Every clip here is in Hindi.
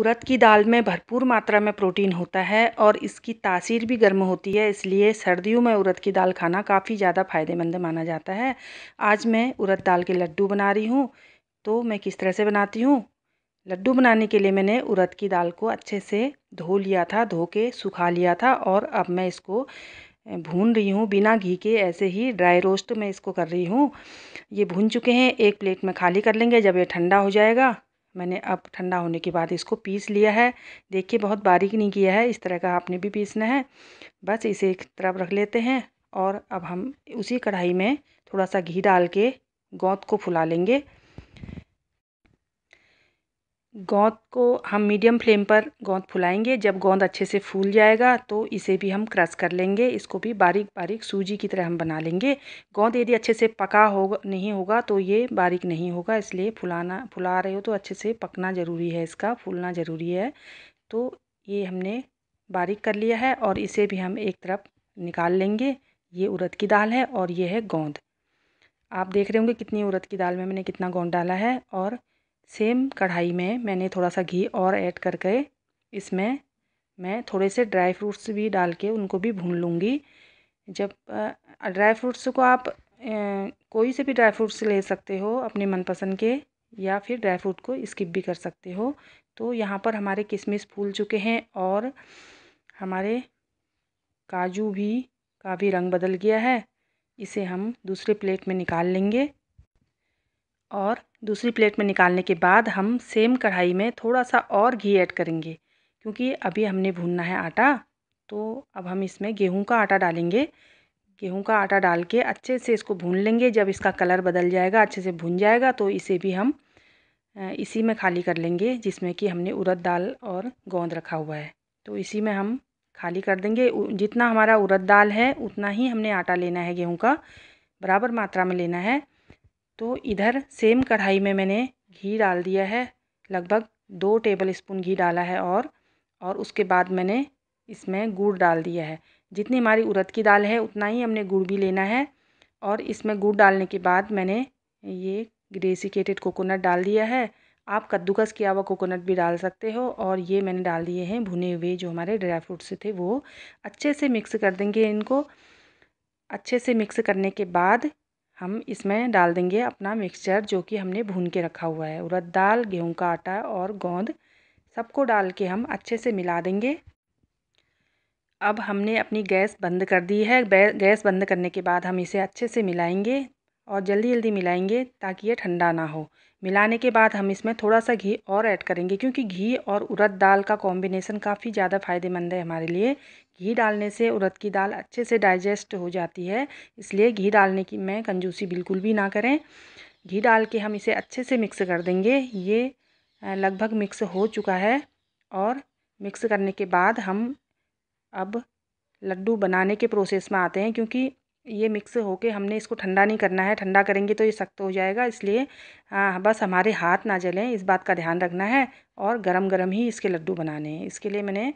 उड़द की दाल में भरपूर मात्रा में प्रोटीन होता है और इसकी तासीर भी गर्म होती है इसलिए सर्दियों में उड़द की दाल खाना काफ़ी ज़्यादा फ़ायदेमंद माना जाता है आज मैं उड़द दाल के लड्डू बना रही हूँ तो मैं किस तरह से बनाती हूँ लड्डू बनाने के लिए मैंने उड़द की दाल को अच्छे से धो लिया था धो के सुखा लिया था और अब मैं इसको भून रही हूँ बिना घी के ऐसे ही ड्राई रोस्ट में इसको कर रही हूँ ये भून चुके हैं एक प्लेट में खाली कर लेंगे जब ये ठंडा हो जाएगा मैंने अब ठंडा होने के बाद इसको पीस लिया है देखिए बहुत बारीक नहीं किया है इस तरह का आपने भी पीसना है बस इसे एक तरफ रख लेते हैं और अब हम उसी कढ़ाई में थोड़ा सा घी डाल के गोंद को फुला लेंगे गोंद को हम मीडियम फ्लेम पर गोंद फुलाएंगे जब गोंद अच्छे से फूल जाएगा तो इसे भी हम क्रश कर लेंगे इसको भी बारीक बारीक सूजी की तरह हम बना लेंगे गोंद यदि अच्छे से पका होगा नहीं होगा तो ये बारीक नहीं होगा इसलिए फुलाना फुला रहे हो तो अच्छे से पकना ज़रूरी है इसका फूलना ज़रूरी है तो ये हमने बारीक कर लिया है और इसे भी हम एक तरफ निकाल लेंगे ये उड़द की दाल है और ये है गोंद आप देख रहे होंगे कितनी उड़द की दाल में मैंने कितना गोंद डाला है और सेम कढ़ाई में मैंने थोड़ा सा घी और ऐड करके इसमें मैं थोड़े से ड्राई फ्रूट्स भी डाल के उनको भी भून लूँगी जब ड्राई फ्रूट्स को आप कोई से भी ड्राई फ्रूट्स ले सकते हो अपने मनपसंद के या फिर ड्राई फ्रूट को स्किप भी कर सकते हो तो यहाँ पर हमारे किशमिश फूल चुके हैं और हमारे काजू भी काफ़ी रंग बदल गया है इसे हम दूसरे प्लेट में निकाल लेंगे और दूसरी प्लेट में निकालने के बाद हम सेम कढ़ाई में थोड़ा सा और घी ऐड करेंगे क्योंकि अभी हमने भूनना है आटा तो अब हम इसमें गेहूं का आटा डालेंगे गेहूं का आटा डाल के अच्छे से इसको भून लेंगे जब इसका कलर बदल जाएगा अच्छे से भून जाएगा तो इसे भी हम इसी में खाली कर लेंगे जिसमें कि हमने उड़द दाल और गोंद रखा हुआ है तो इसी में हम खाली कर देंगे जितना हमारा उड़द दाल है उतना ही हमने आटा लेना है गेहूं का बराबर मात्रा में लेना है तो इधर सेम कढ़ाई में मैंने घी डाल दिया है लगभग दो टेबल स्पून घी डाला है और और उसके बाद मैंने इसमें गुड़ डाल दिया है जितनी हमारी उड़द की दाल है उतना ही हमने गुड़ भी लेना है और इसमें गुड़ डालने के बाद मैंने ये ग्रेसिकेटेड कोकोनट डाल दिया है आप कद्दूकस किया हुआ कोकोनट भी डाल सकते हो और ये मैंने डाल दिए हैं भुने हुए जो हमारे ड्राई फ्रूट्स थे वो अच्छे से मिक्स कर देंगे इनको अच्छे से मिक्स करने के बाद हम इसमें डाल देंगे अपना मिक्सचर जो कि हमने भून के रखा हुआ है उड़द दाल गेहूं का आटा और गोंद सबको डाल के हम अच्छे से मिला देंगे अब हमने अपनी गैस बंद कर दी है गैस बंद करने के बाद हम इसे अच्छे से मिलाएंगे और जल्दी जल्दी मिलाएंगे ताकि ये ठंडा ना हो मिलाने के बाद हम इसमें थोड़ा सा घी और ऐड करेंगे क्योंकि घी और उड़द दाल का कॉम्बिनेसन काफ़ी ज़्यादा फ़ायदेमंद है हमारे लिए घी डालने से उड़द की दाल अच्छे से डाइजेस्ट हो जाती है इसलिए घी डालने की में कंजूसी बिल्कुल भी ना करें घी डाल के हम इसे अच्छे से मिक्स कर देंगे ये लगभग मिक्स हो चुका है और मिक्स करने के बाद हम अब लड्डू बनाने के प्रोसेस में आते हैं क्योंकि ये मिक्स होके हमने इसको ठंडा नहीं करना है ठंडा करेंगे तो ये सख्त हो जाएगा इसलिए आ, हाँ, बस हमारे हाथ ना जलें इस बात का ध्यान रखना है और गरम गरम ही इसके लड्डू बनाने हैं इसके लिए मैंने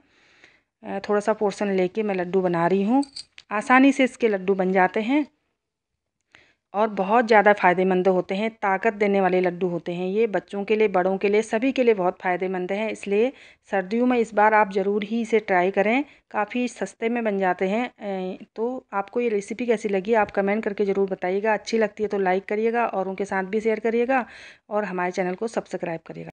थोड़ा सा पोर्सन लेके मैं लड्डू बना रही हूँ आसानी से इसके लड्डू बन जाते हैं और बहुत ज़्यादा फ़ायदेमंद होते हैं ताकत देने वाले लड्डू होते हैं ये बच्चों के लिए बड़ों के लिए सभी के लिए बहुत फ़ायदेमंद हैं इसलिए सर्दियों में इस बार आप ज़रूर ही इसे ट्राई करें काफ़ी सस्ते में बन जाते हैं तो आपको ये रेसिपी कैसी लगी आप कमेंट करके ज़रूर बताइएगा अच्छी लगती है तो लाइक करिएगा और उनके साथ भी शेयर करिएगा और हमारे चैनल को सब्सक्राइब करिएगा